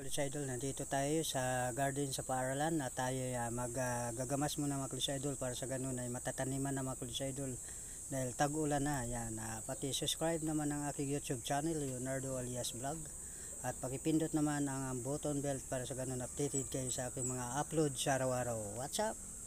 Kalis Idol, nandito tayo sa garden sa paaralan na tayo uh, ah, maggagamas uh, muna mga Kalis Idol para sa ganun ay matataniman na mga Kalis Idol dahil tag-ulan na yan uh, pati subscribe naman ang aking youtube channel Leonardo alias vlog at pakipindot naman ang button bell para sa ganun updated kayo sa aking mga upload sa araw-araw what's up